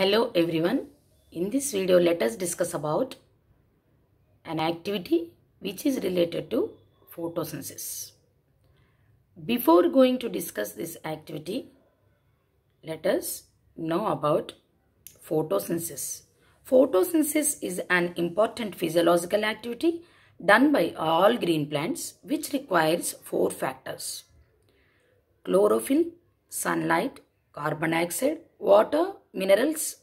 Hello everyone. In this video, let us discuss about an activity which is related to photosynthesis. Before going to discuss this activity, let us know about photosynthesis. Photosynthesis is an important physiological activity done by all green plants which requires four factors. Chlorophyll, sunlight, carbon dioxide, water minerals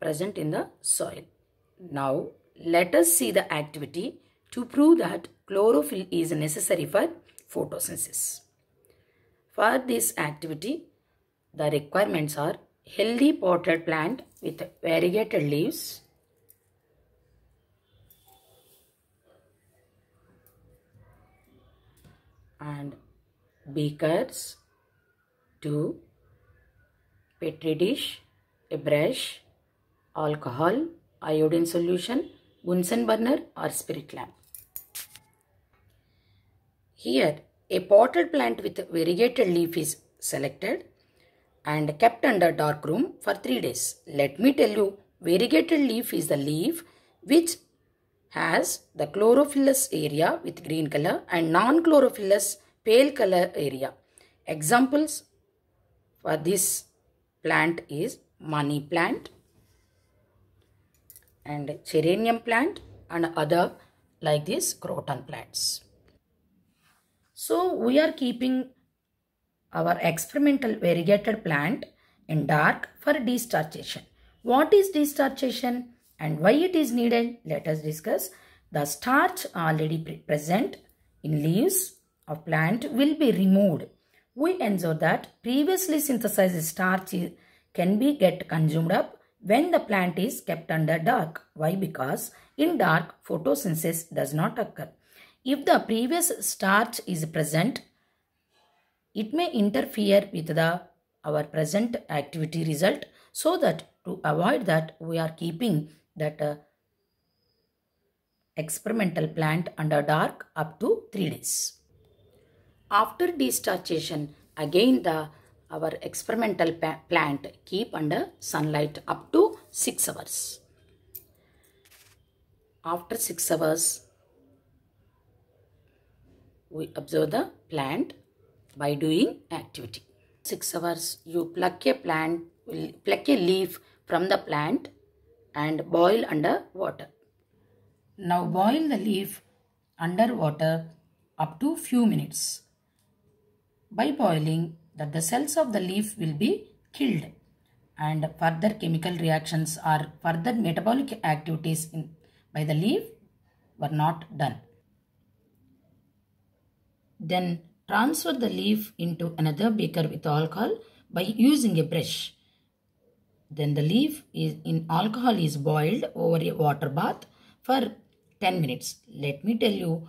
present in the soil. Now, let us see the activity to prove that chlorophyll is necessary for photosynthesis. For this activity, the requirements are healthy potted plant with variegated leaves, and beakers, two petri dish, a brush, alcohol, iodine solution, Bunsen burner or spirit lamp. Here a potted plant with variegated leaf is selected and kept under dark room for 3 days. Let me tell you variegated leaf is the leaf which has the chlorophyllous area with green color and non-chlorophyllous pale color area. Examples for this plant is money plant and geranium plant and other like this croton plants. So we are keeping our experimental variegated plant in dark for destarchation. What is destarchation and why it is needed? Let us discuss. The starch already present in leaves of plant will be removed we ensure that previously synthesized starch can be get consumed up when the plant is kept under dark. Why? Because in dark, photosynthesis does not occur. If the previous starch is present, it may interfere with the our present activity result so that to avoid that we are keeping that uh, experimental plant under dark up to 3 days. After destarchation, again the our experimental plant keep under sunlight up to 6 hours. After 6 hours, we observe the plant by doing activity. 6 hours, you pluck a plant, pluck a leaf from the plant and boil under water. Now boil the leaf under water up to few minutes by boiling that the cells of the leaf will be killed and further chemical reactions or further metabolic activities in, by the leaf were not done. Then transfer the leaf into another beaker with alcohol by using a brush. Then the leaf is in alcohol is boiled over a water bath for 10 minutes. Let me tell you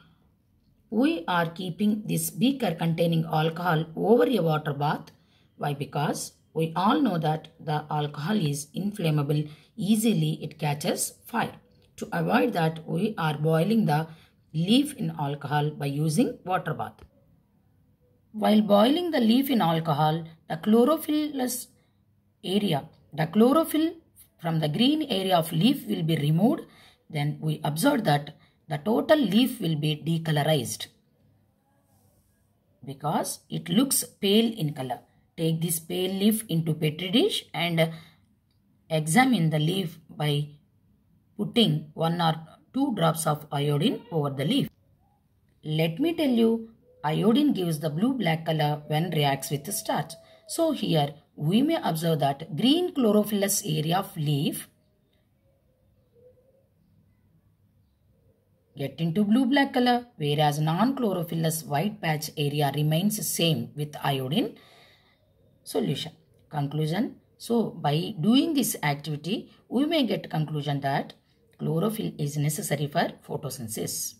we are keeping this beaker containing alcohol over a water bath. Why? Because we all know that the alcohol is inflammable. Easily it catches fire. To avoid that, we are boiling the leaf in alcohol by using water bath. While boiling the leaf in alcohol, the chlorophyllous area, the chlorophyll from the green area of leaf will be removed. Then we observe that the total leaf will be decolorized because it looks pale in color. Take this pale leaf into petri dish and examine the leaf by putting one or two drops of iodine over the leaf. Let me tell you, iodine gives the blue-black color when reacts with starch. So here, we may observe that green chlorophyllous area of leaf get into blue-black color whereas non-chlorophyllous white patch area remains same with iodine solution. Conclusion. So by doing this activity we may get conclusion that chlorophyll is necessary for photosynthesis.